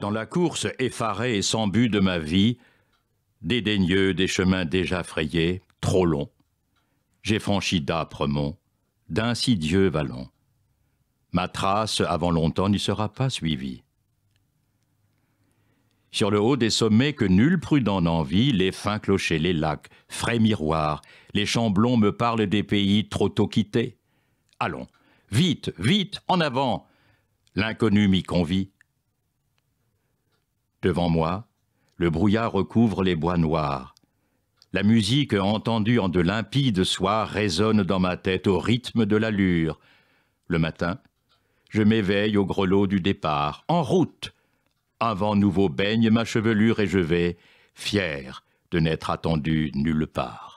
dans la course effarée et sans but de ma vie, dédaigneux des chemins déjà frayés, trop longs, j'ai franchi d'âpres monts, d'insidieux vallons. Ma trace avant longtemps n'y sera pas suivie. Sur le haut des sommets que nul prudent n'envie, les fins clochers, les lacs, frais miroirs, les chamblons me parlent des pays trop tôt quittés. Allons, vite, vite, en avant L'inconnu m'y convie. Devant moi, le brouillard recouvre les bois noirs. La musique entendue en de limpides soirs résonne dans ma tête au rythme de l'allure. Le matin, je m'éveille au grelot du départ. En route Un vent nouveau baigne ma chevelure et je vais, fier de n'être attendu nulle part.